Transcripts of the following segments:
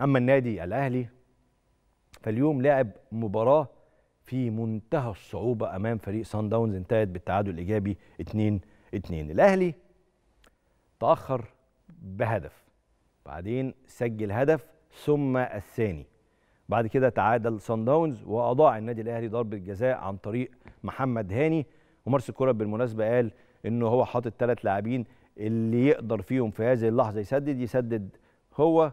أما النادي الأهلي فاليوم لعب مباراة في منتهى الصعوبة أمام فريق سان داونز انتهت بالتعادل الإيجابي 2 2 الأهلي تأخر بهدف بعدين سجل هدف ثم الثاني بعد كده تعادل سان داونز وأضاع النادي الأهلي ضربة جزاء عن طريق محمد هاني ومارس الكرة بالمناسبة قال إنه هو حاطط ثلاث لاعبين اللي يقدر فيهم في هذه اللحظة يسدد يسدد هو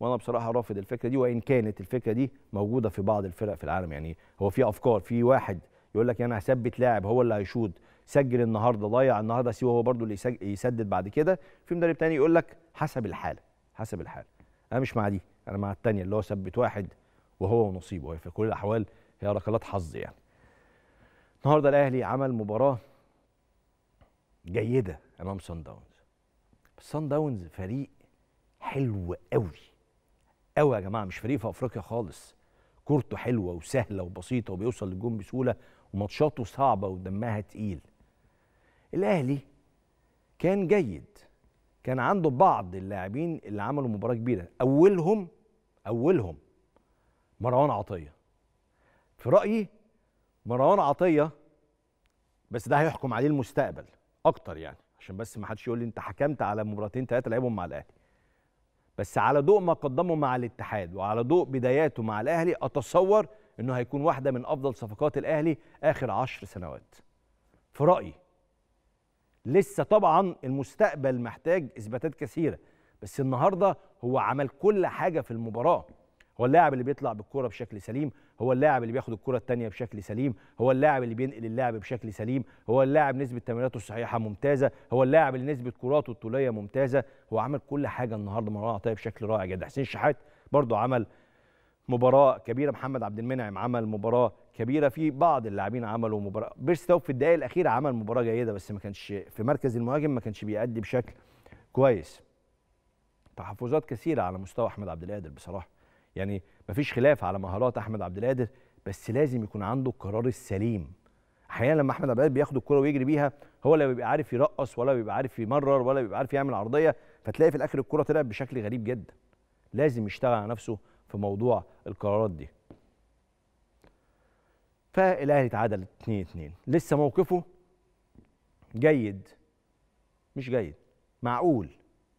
وانا بصراحه رافض الفكره دي وان كانت الفكره دي موجوده في بعض الفرق في العالم يعني هو في افكار في واحد يقول لك انا هثبت لاعب هو اللي هيشوط سجل النهارده ضيع النهارده سيبه هو برده اللي يسدد بعد كده في مدرب تاني يقول لك حسب الحاله حسب الحاله انا مش مع دي انا مع الثانيه اللي هو ثبت واحد وهو ونصيبه في كل الاحوال هي ركلات حظ يعني النهارده الاهلي عمل مباراه جيده امام سان داونز سان داونز فريق حلو قوي قوي يا جماعه مش فريق في افريقيا خالص كورته حلوه وسهله وبسيطه وبيوصل للجون بسهوله وماتشاته صعبه ودمها تقيل الاهلي كان جيد كان عنده بعض اللاعبين اللي عملوا مباراه كبيره اولهم اولهم مروان عطيه في رايي مروان عطيه بس ده هيحكم عليه المستقبل اكتر يعني عشان بس ما حدش يقول لي انت حكمت على مباراتين ثلاثه لعبهم مع الاهلي بس على ضوء ما قدمه مع الاتحاد وعلى ضوء بداياته مع الاهلي اتصور انه هيكون واحده من افضل صفقات الاهلي اخر عشر سنوات في رايي لسه طبعا المستقبل محتاج اثباتات كثيره بس النهارده هو عمل كل حاجه في المباراه هو اللاعب اللي بيطلع بالكرة بشكل سليم هو اللاعب اللي بياخد الكرة الثانية بشكل سليم هو اللاعب اللي بينقل اللعب بشكل سليم هو اللاعب نسبة تمريراته الصحيحة ممتازة هو اللاعب اللي نسبة كراته الطولية ممتازة هو عمل كل حاجة النهاردة مروان عطية بشكل رائع جدا حسين الشحات برضو عمل مباراة كبيرة محمد عبد المنعم عمل مباراة كبيرة في بعض اللاعبين عملوا مباراة توب في الدقائق الأخيرة عمل مباراة جيدة بس ما كانش في مركز المهاجم ما كانش بيأدي بشكل كويس تحفظات كثيرة على مستوى أحمد عبد القادر بصراحة يعني مفيش خلاف على مهارات احمد عبد القادر بس لازم يكون عنده القرار السليم احيانا لما احمد عبد القادر بياخد الكره ويجري بيها هو لا بيبقى عارف يرقص ولا بيبقى عارف يمرر ولا بيبقى عارف يعمل عرضيه فتلاقي في الاخر الكره طلعت بشكل غريب جدا لازم يشتغل على نفسه في موضوع القرارات دي فالاهلي اتعادل 2 2 لسه موقفه جيد مش جيد معقول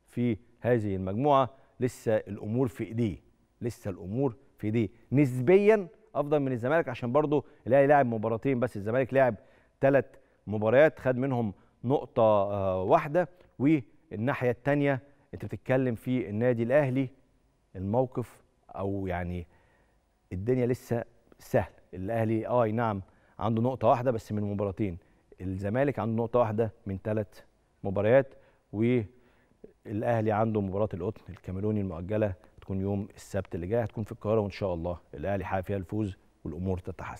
في هذه المجموعه لسه الامور في ايديه لسه الامور في دي نسبيا افضل من الزمالك عشان برضه الاهلي لاعب مباراتين بس الزمالك لاعب ثلاث مباريات خد منهم نقطه آه، واحده والناحيه الثانيه انت بتتكلم في النادي الاهلي الموقف او يعني الدنيا لسه سهل الاهلي اه نعم عنده نقطه واحده بس من مباراتين الزمالك عنده نقطه واحده من ثلاث مباريات والاهلي عنده مباراه القطن الكاميروني المؤجله هتكون يوم السبت اللي جاي هتكون في القاهره وان شاء الله الاهلي حقق فيها الفوز والامور تتحسن